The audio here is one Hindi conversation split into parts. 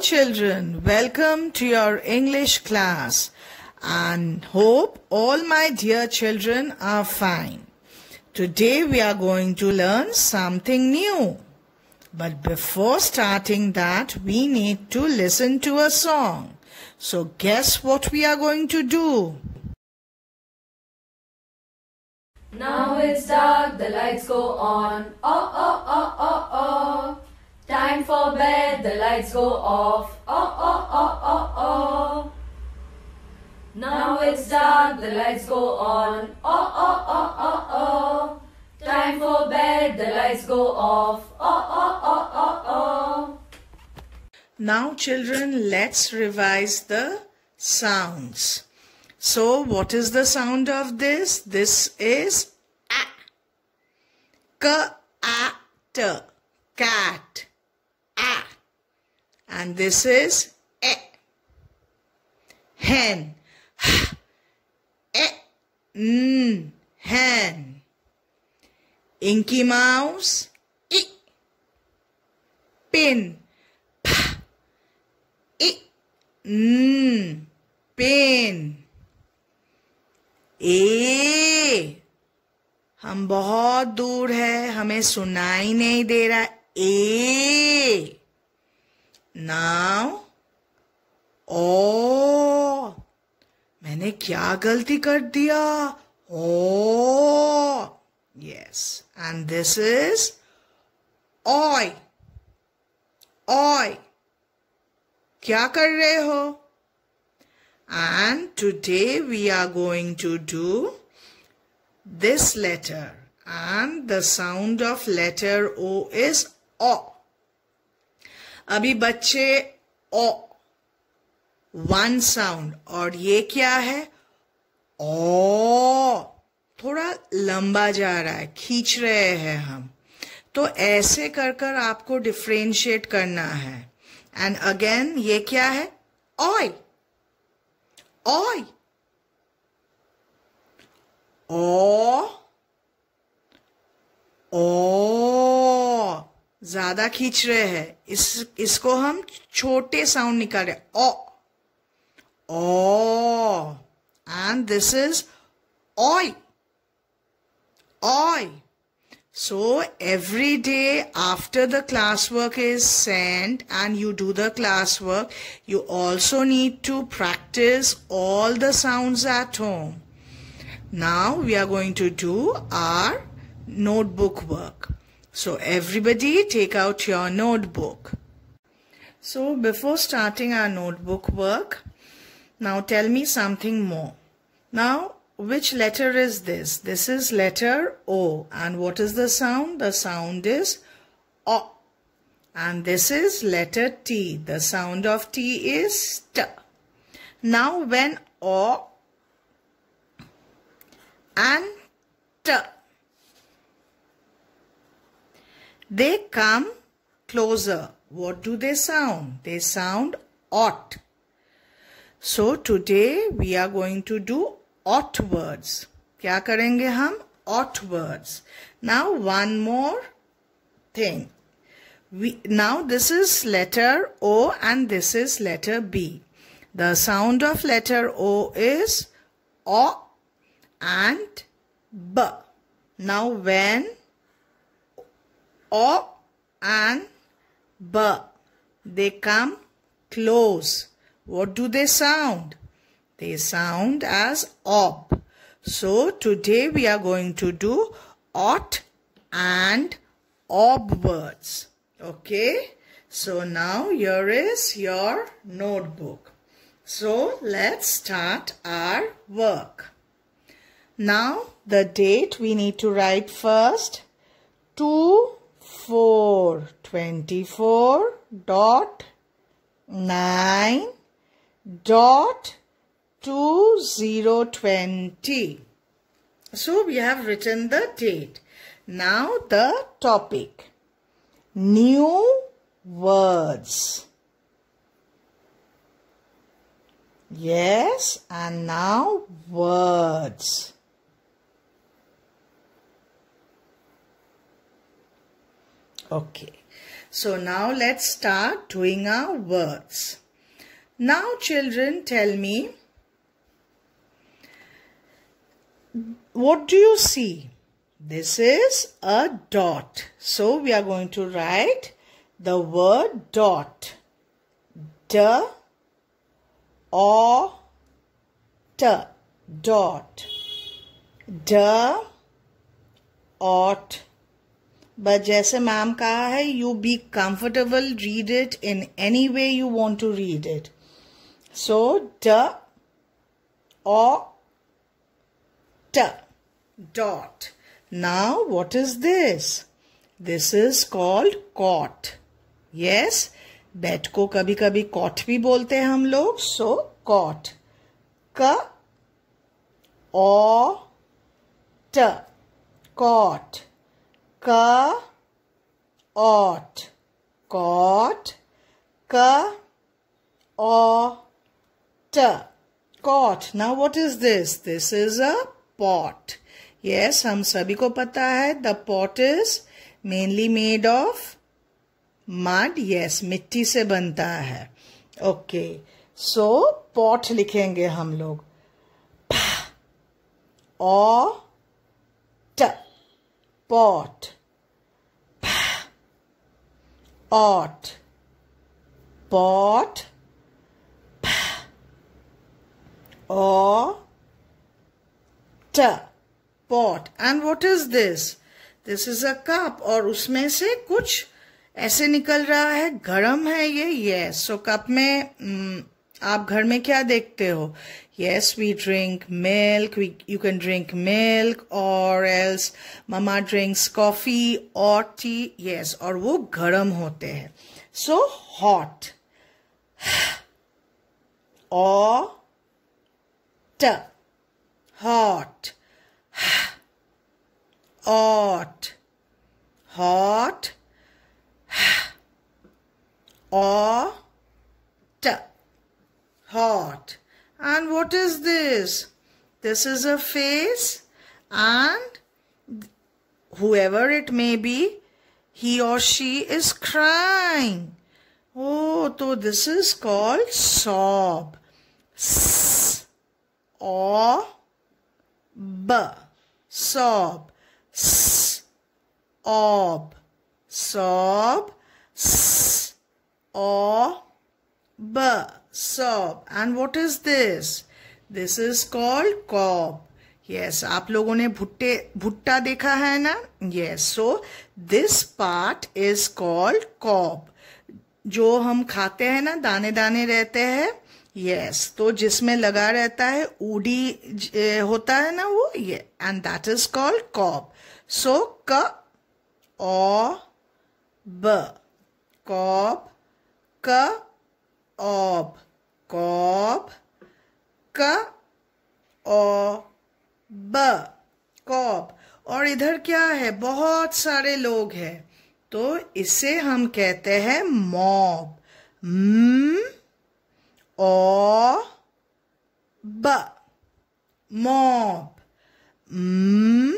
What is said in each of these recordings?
children, welcome to your English class and hope all my dear children are fine. Today we are going to learn something new. But before starting that, we need to listen to a song. So guess what we are going to do? Now it's dark, the lights go on. Oh, oh for bed, the lights go off. Oh, oh, oh, oh, oh. Now it's dark, the lights go on. Oh, oh, oh, oh, oh. Time for bed, the lights go off. Oh, oh, oh, oh, oh. Now, children, let's revise the sounds. So, what is the sound of this? This is a, k, a, t, cat. a. And this is e. Hen. e. N. Hen. Inky Mouse. I. Pin. P. I. N. Pin. ए हम बहुत दूर है हमें सुनाई नहीं दे रहा A. Now, O. मैंने क्या गलती कर दिया O. Yes. And this is ओय ओय क्या कर रहे हो and today we are going to do this letter and the sound of letter O is ओ अभी बच्चे ओ वन साउंड और ये क्या है ओ थोड़ा लंबा जा रहा है खींच रहे हैं हम तो ऐसे कर कर आपको डिफ्रेंशिएट करना है एंड अगेन ये क्या है ओय ओय ओ ओ ज्यादा खींच रहे हैं इस इसको हम छोटे साउंड निकाल रहे ओ ओ एंड दिस इज ऑय ऑय so every day after the class work is send and you do the class work you also need to practise all the sound at home now we are going to do our notebook work So everybody take out your notebook. So before starting our notebook work, now tell me something more. Now which letter is this? This is letter O. And what is the sound? The sound is O. And this is letter T. The sound of T is T. Now when O and T They come closer. What do they sound? They sound ought. So today we are going to do ought words. Kya karenge हम ought words. Now one more thing. We, now this is letter O and this is letter B. The sound of letter O is O and B. Now when O and B. They come close. What do they sound? They sound as op. So today we are going to do ot and ob words. Okay. So now here is your notebook. So let's start our work. Now the date we need to write first. 2 4 24 dot 9 dot 2020 so we have written the date now the topic new words yes and now words Okay. So now let's start doing our words. Now children tell me, what do you see? This is a dot. So we are going to write the word dot. D O T dot. D O T but जैसे मैम कहा है you be comfortable read it in any way you want to read it so ड dot now what is this this is called cot yes बेट को कभी कभी कॉट भी बोलते हैं हम लोग सो कॉट क ओ ट cot ka ought caught ka ought caught now what is this this is a pot yes हम सभी को पता है the pot is mainly made of mud yes मिट्टी से बनता है ओके सो पॉट लिखेंगे हम लोग ओ pot pot pot or t pot and what is this this is a cup और usme se kuch ऐसे निकल रहा है गरम है ये yes so cup में आप घर में क्या देखते हो yes we drink milk we you can drink milk और एल्स ममा ड्रिंक्स कॉफी और टी येस और वो गर्म होते हैं सो हॉट ओ ट हॉट ऑट हॉट ऑ faces. This is a face and whoever it may be, he or she is crying. Oh, so this is called sob. sob. S O B or b sob. S ob sob. S sob. And what is this? This is called cob yes आप लोगों ने भुट्टे भुट्टा देखा है ना yes so this part is called cob जो हम खाते हैं ना दाने दाने रहते हैं यस yes, तो जिसमें लगा रहता है ऊडी होता है ना वो ये and that is called cob so क ओ ब कॉब क ऑब कॉब क ओ ब कॉप और इधर क्या है बहुत सारे लोग हैं तो इसे हम कहते हैं मॉब म ओ ब मॉब म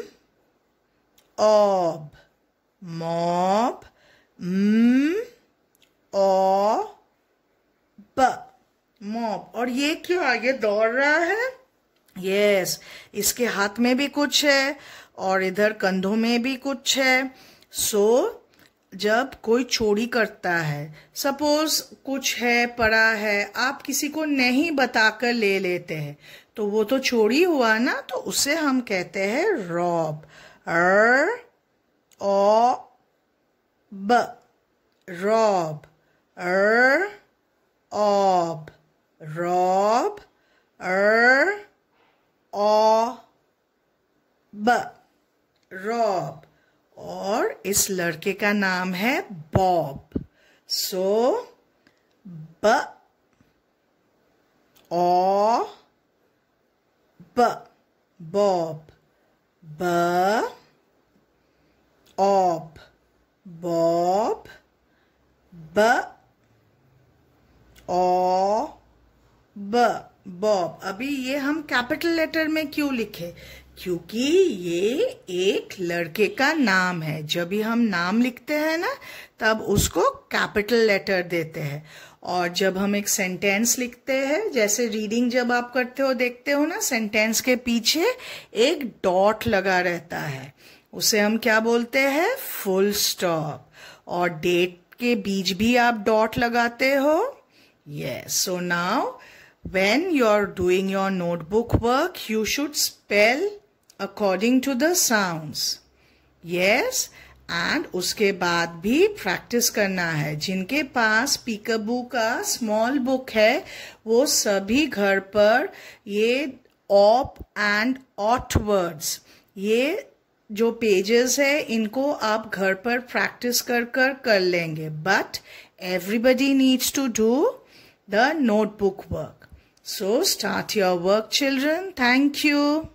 ऑब मॉब म ओ ब मॉप और ये क्यों आगे दौड़ रहा है यस इसके हाथ में भी कुछ है और इधर कंधों में भी कुछ है सो so, जब कोई चोरी करता है सपोज कुछ है पड़ा है आप किसी को नहीं बताकर ले लेते हैं तो वो तो चोरी हुआ ना तो उसे हम कहते हैं रॉब अर ओ ब रॉब अर ऑब rob er o b rob और इस लड़के का नाम है बॉब सो ब ओ ब बॉब ब ऑब बॉब ब ओ ब बॉब अभी ये हम कैपिटल लेटर में क्यों लिखे क्योंकि ये एक लड़के का नाम है जब भी हम नाम लिखते हैं ना तब उसको कैपिटल लेटर देते हैं और जब हम एक सेंटेंस लिखते हैं जैसे रीडिंग जब आप करते हो देखते हो ना सेंटेंस के पीछे एक डॉट लगा रहता है उसे हम क्या बोलते हैं फुल स्टॉप और डेट के बीच भी आप डॉट लगाते हो yes so now When you're doing your notebook work, you should spell according to the sounds. Yes, and uske baad bhi practice karna hai jinke paas peekaboo ka small book hai wo sabhi ghar par ye op and ot words ye जो पेजेस है इनको आप घर पर प्रैक्टिस कर कर कर लेंगे but everybody needs to do the notebook work So start your work children. Thank you.